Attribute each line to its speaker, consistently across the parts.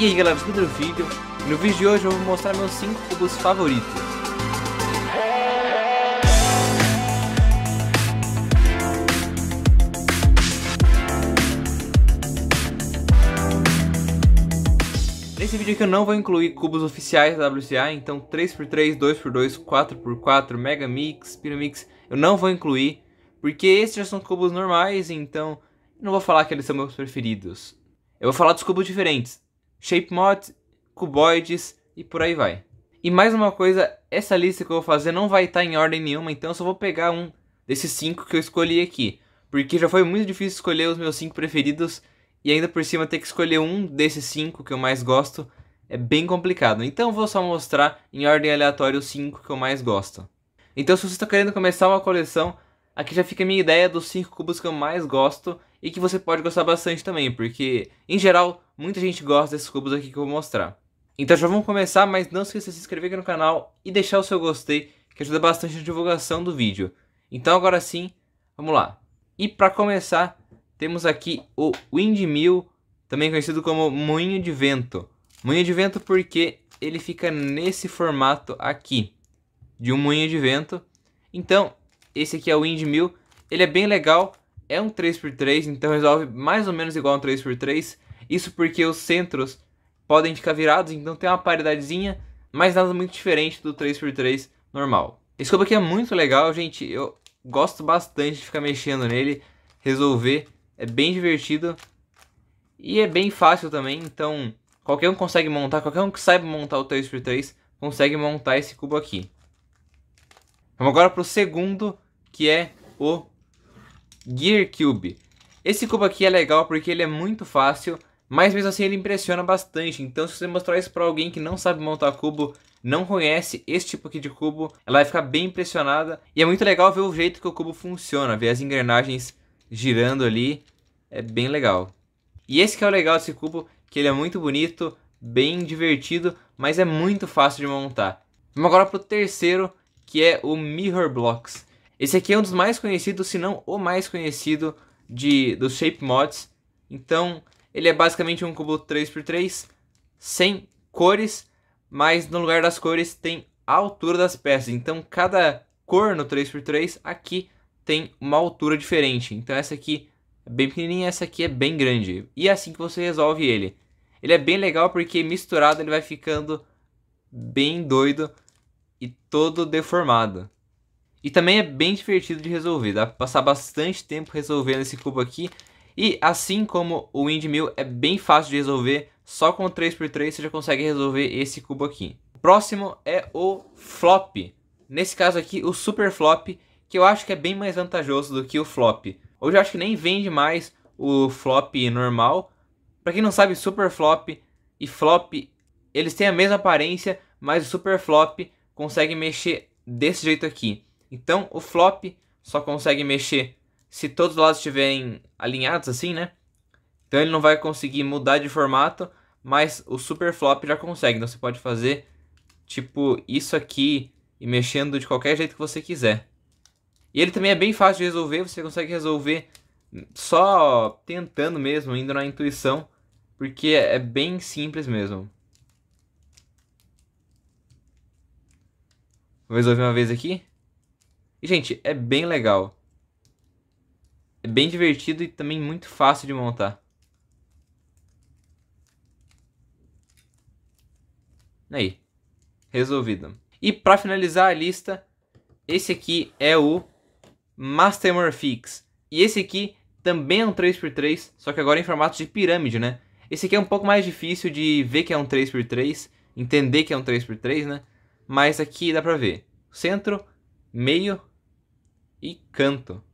Speaker 1: E aí galera, bem-vindo ao vídeo. No vídeo de hoje eu vou mostrar meus 5 cubos favoritos. Nesse vídeo aqui eu não vou incluir cubos oficiais da WCA, então 3x3, 2x2, 4x4, Mega Mix, Pyramix, eu não vou incluir, porque esses já são cubos normais, então não vou falar que eles são meus preferidos. Eu vou falar dos cubos diferentes, ShapeMod, cuboides e por aí vai. E mais uma coisa, essa lista que eu vou fazer não vai estar tá em ordem nenhuma, então eu só vou pegar um desses cinco que eu escolhi aqui. Porque já foi muito difícil escolher os meus cinco preferidos e ainda por cima ter que escolher um desses cinco que eu mais gosto é bem complicado. Então eu vou só mostrar em ordem aleatória os cinco que eu mais gosto. Então se você está querendo começar uma coleção, aqui já fica a minha ideia dos cinco cubos que eu mais gosto e que você pode gostar bastante também, porque em geral Muita gente gosta desses cubos aqui que eu vou mostrar. Então já vamos começar, mas não se esqueça de se inscrever aqui no canal e deixar o seu gostei, que ajuda bastante na divulgação do vídeo. Então agora sim, vamos lá. E para começar, temos aqui o windmill, também conhecido como moinho de vento. Moinho de vento porque ele fica nesse formato aqui, de um moinho de vento. Então, esse aqui é o windmill, ele é bem legal, é um 3x3, então resolve mais ou menos igual a um 3x3, isso porque os centros podem ficar virados, então tem uma paridadezinha, mas nada muito diferente do 3x3 normal. Esse cubo aqui é muito legal, gente. Eu gosto bastante de ficar mexendo nele, resolver. É bem divertido e é bem fácil também, então qualquer um consegue montar, qualquer um que saiba montar o 3x3 consegue montar esse cubo aqui. Vamos agora para o segundo, que é o Gear Cube. Esse cubo aqui é legal porque ele é muito fácil, mas mesmo assim ele impressiona bastante. Então, se você mostrar isso para alguém que não sabe montar cubo, não conhece esse tipo aqui de cubo, ela vai ficar bem impressionada. E é muito legal ver o jeito que o cubo funciona, ver as engrenagens girando ali. É bem legal. E esse que é o legal desse cubo, que ele é muito bonito, bem divertido, mas é muito fácil de montar. Vamos agora para o terceiro, que é o Mirror Blocks. Esse aqui é um dos mais conhecidos, se não o mais conhecido de dos shape mods. Então, ele é basicamente um cubo 3x3, sem cores, mas no lugar das cores tem a altura das peças. Então cada cor no 3x3 aqui tem uma altura diferente. Então essa aqui é bem pequenininha, essa aqui é bem grande. E é assim que você resolve ele. Ele é bem legal porque misturado ele vai ficando bem doido e todo deformado. E também é bem divertido de resolver, dá pra passar bastante tempo resolvendo esse cubo aqui e assim como o windmill é bem fácil de resolver, só com 3x3 você já consegue resolver esse cubo aqui. O próximo é o flop. Nesse caso aqui, o super flop, que eu acho que é bem mais vantajoso do que o flop. Hoje eu acho que nem vende mais o flop normal. Para quem não sabe, super flop e flop, eles têm a mesma aparência, mas o super flop consegue mexer desse jeito aqui. Então, o flop só consegue mexer se todos os lados estiverem alinhados assim, né? Então ele não vai conseguir mudar de formato, mas o super flop já consegue. Então você pode fazer tipo isso aqui e mexendo de qualquer jeito que você quiser. E ele também é bem fácil de resolver, você consegue resolver só tentando mesmo, indo na intuição, porque é bem simples mesmo. Vou resolver uma vez aqui. E, gente, é bem legal. É bem divertido e também muito fácil de montar. Aí, resolvido. E para finalizar a lista, esse aqui é o Master Morphix. E esse aqui também é um 3x3, só que agora em formato de pirâmide, né? Esse aqui é um pouco mais difícil de ver que é um 3x3, entender que é um 3x3, né? Mas aqui dá pra ver. Centro, meio e canto.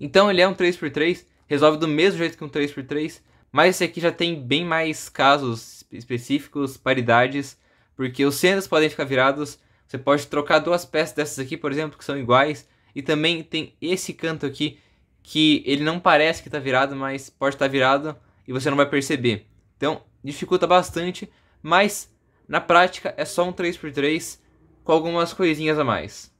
Speaker 1: Então ele é um 3x3, resolve do mesmo jeito que um 3x3, mas esse aqui já tem bem mais casos específicos, paridades, porque os centros podem ficar virados, você pode trocar duas peças dessas aqui, por exemplo, que são iguais, e também tem esse canto aqui, que ele não parece que está virado, mas pode estar tá virado e você não vai perceber. Então dificulta bastante, mas na prática é só um 3x3 com algumas coisinhas a mais.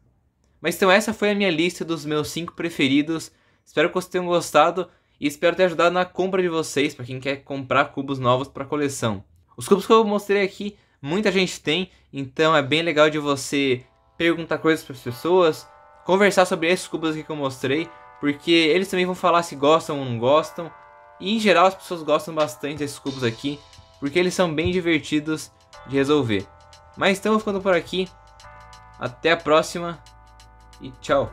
Speaker 1: Mas então essa foi a minha lista dos meus 5 preferidos Espero que vocês tenham gostado e espero ter ajudado na compra de vocês para quem quer comprar cubos novos para coleção. Os cubos que eu mostrei aqui, muita gente tem, então é bem legal de você perguntar coisas para as pessoas, conversar sobre esses cubos aqui que eu mostrei, porque eles também vão falar se gostam ou não gostam. E em geral as pessoas gostam bastante desses cubos aqui, porque eles são bem divertidos de resolver. Mas estamos ficando por aqui. Até a próxima e tchau!